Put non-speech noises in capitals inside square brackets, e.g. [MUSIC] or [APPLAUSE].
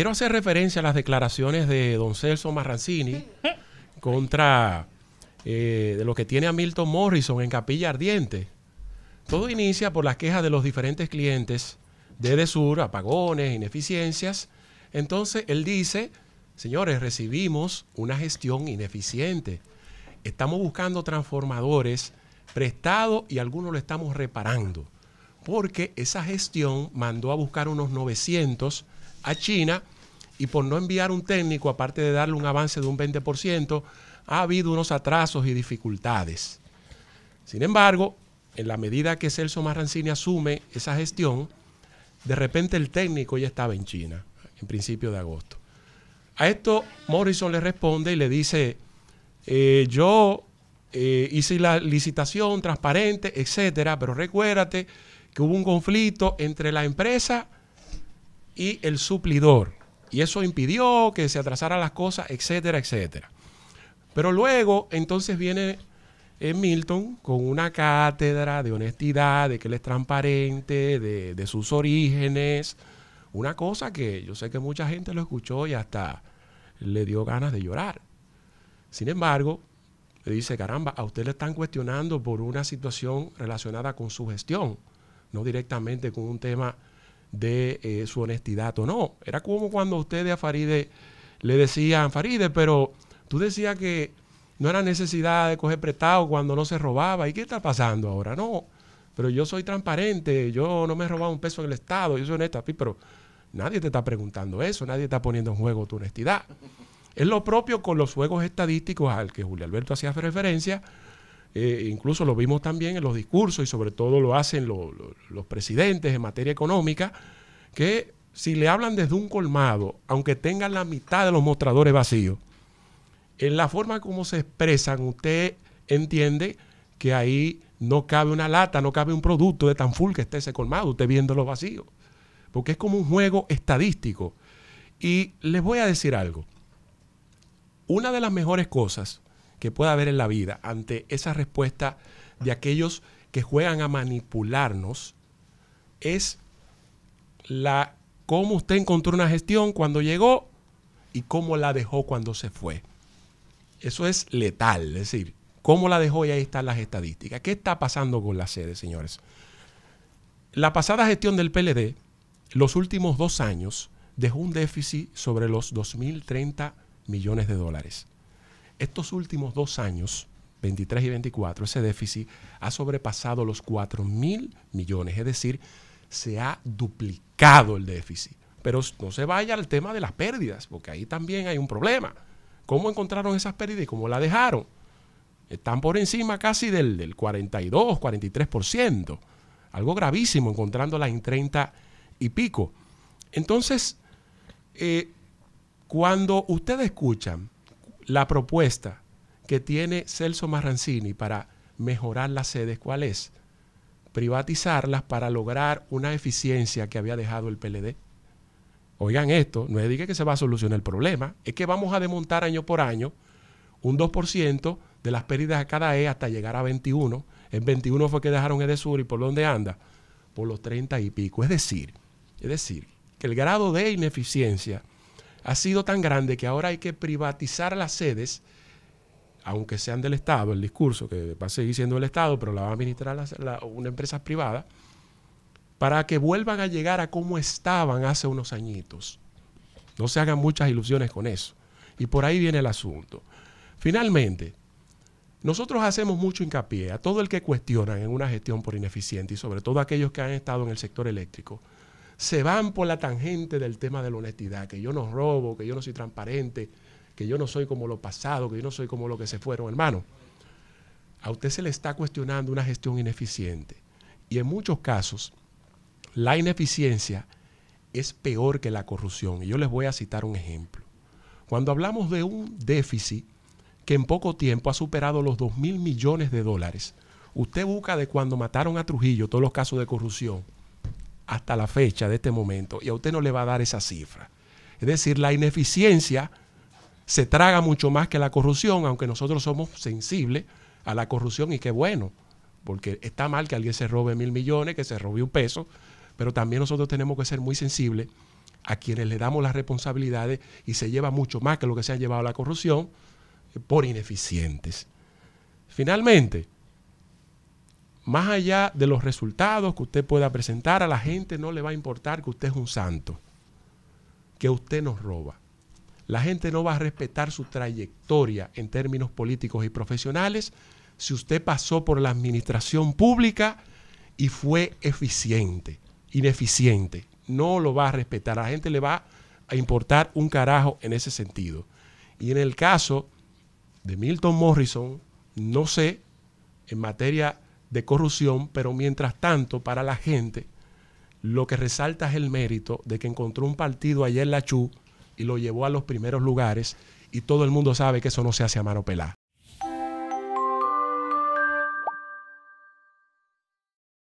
quiero hacer referencia a las declaraciones de don Celso Marrancini [LAUGHS] contra eh, de lo que tiene a Milton Morrison en Capilla Ardiente. Todo inicia por las quejas de los diferentes clientes de Edesur, apagones, ineficiencias. Entonces él dice, señores, recibimos una gestión ineficiente. Estamos buscando transformadores prestados y algunos lo estamos reparando. Porque esa gestión mandó a buscar unos 900 a China y por no enviar un técnico, aparte de darle un avance de un 20%, ha habido unos atrasos y dificultades. Sin embargo, en la medida que Celso Marrancini asume esa gestión, de repente el técnico ya estaba en China, en principio de agosto. A esto Morrison le responde y le dice, eh, yo eh, hice la licitación transparente, etcétera, pero recuérdate que hubo un conflicto entre la empresa y el suplidor. Y eso impidió que se atrasaran las cosas, etcétera, etcétera. Pero luego, entonces viene eh, Milton con una cátedra de honestidad, de que él es transparente, de, sus orígenes. Una cosa que yo sé que mucha gente lo escuchó y hasta le dio ganas de llorar. Sin embargo, le dice, caramba, a usted le están cuestionando por una situación relacionada con su gestión, no directamente con un tema de eh, su honestidad o no. Era como cuando ustedes a Faride le decían, Faride, pero tú decías que no era necesidad de coger prestado cuando no se robaba. ¿Y qué está pasando ahora? No, pero yo soy transparente, yo no me he robado un peso en el Estado, yo soy honesta, pero nadie te está preguntando eso, nadie está poniendo en juego tu honestidad. Es lo propio con los juegos estadísticos al que Julio Alberto hacía referencia, eh, incluso lo vimos también en los discursos y sobre todo lo hacen los presidentes en materia económica, que si le hablan desde un colmado, aunque tengan la mitad de los mostradores vacíos, en la forma como se expresan, usted entiende que ahí no cabe una lata, no cabe un producto de tan full que esté ese colmado, usted viendo los vacíos Porque es como un juego estadístico. Y les voy a decir algo. Una de las mejores cosas que pueda haber en la vida ante esa respuesta de aquellos que juegan a manipularnos es la cómo usted encontró una gestión cuando llegó y cómo la dejó cuando se fue. Eso es letal, es decir, cómo la dejó y ahí están las estadísticas. ¿Qué está pasando con la sede, señores? La pasada gestión del PLD, los últimos dos años, dejó un déficit sobre los 2.030 millones de dólares. Estos últimos dos años, 23 y 24, ese déficit ha sobrepasado los 4 mil millones, es decir, se ha duplicado el déficit. Pero no se vaya al tema de las pérdidas, porque ahí también hay un problema. ¿Cómo encontraron esas pérdidas y cómo las dejaron? Están por encima casi del, del 42, 43%. Algo gravísimo encontrándola en 30 y pico. Entonces, eh, cuando ustedes escuchan la propuesta que tiene Celso Marrancini para mejorar las sedes, ¿cuál es? Privatizarlas para lograr una eficiencia que había dejado el PLD. Oigan esto, no es diga que se va a solucionar el problema, es que vamos a desmontar año por año un 2% de las pérdidas a cada E hasta llegar a 21. En 21 fue que dejaron Edesur y por dónde anda? Por los 30 y pico. Es decir, es decir, que el grado de ineficiencia ha sido tan grande que ahora hay que privatizar las sedes, aunque sean del Estado, el discurso que va a seguir siendo el Estado, pero la va a administrar una empresa privada, para que vuelvan a llegar a como estaban hace unos añitos. No se hagan muchas ilusiones con eso. Y por ahí viene el asunto. Finalmente, nosotros hacemos mucho hincapié a todo el que cuestionan en una gestión por ineficiente y sobre todo aquellos que han estado en el sector eléctrico se van por la tangente del tema de la honestidad, que yo no robo, que yo no soy transparente, que yo no soy como lo pasado, que yo no soy como lo que se fueron, hermano. A usted se le está cuestionando una gestión ineficiente. Y en muchos casos, la ineficiencia es peor que la corrupción. Y yo les voy a citar un ejemplo. Cuando hablamos de un déficit que en poco tiempo ha superado los 2 mil millones de dólares, usted busca de cuando mataron a Trujillo todos los casos de corrupción hasta la fecha de este momento y a usted no le va a dar esa cifra. Es decir, la ineficiencia se traga mucho más que la corrupción, aunque nosotros somos sensibles a la corrupción y qué bueno, porque está mal que alguien se robe mil millones, que se robe un peso, pero también nosotros tenemos que ser muy sensibles a quienes le damos las responsabilidades y se lleva mucho más que lo que se ha llevado la corrupción eh, por ineficientes. Finalmente, más allá de los resultados que usted pueda presentar, a la gente no le va a importar que usted es un santo, que usted nos roba. La gente no va a respetar su trayectoria en términos políticos y profesionales si usted pasó por la administración pública y fue eficiente, ineficiente. No lo va a respetar. A la gente le va a importar un carajo en ese sentido. Y en el caso de Milton Morrison, no sé, en materia de corrupción, pero mientras tanto, para la gente, lo que resalta es el mérito de que encontró un partido ayer en la Chu y lo llevó a los primeros lugares y todo el mundo sabe que eso no se hace a mano pelada.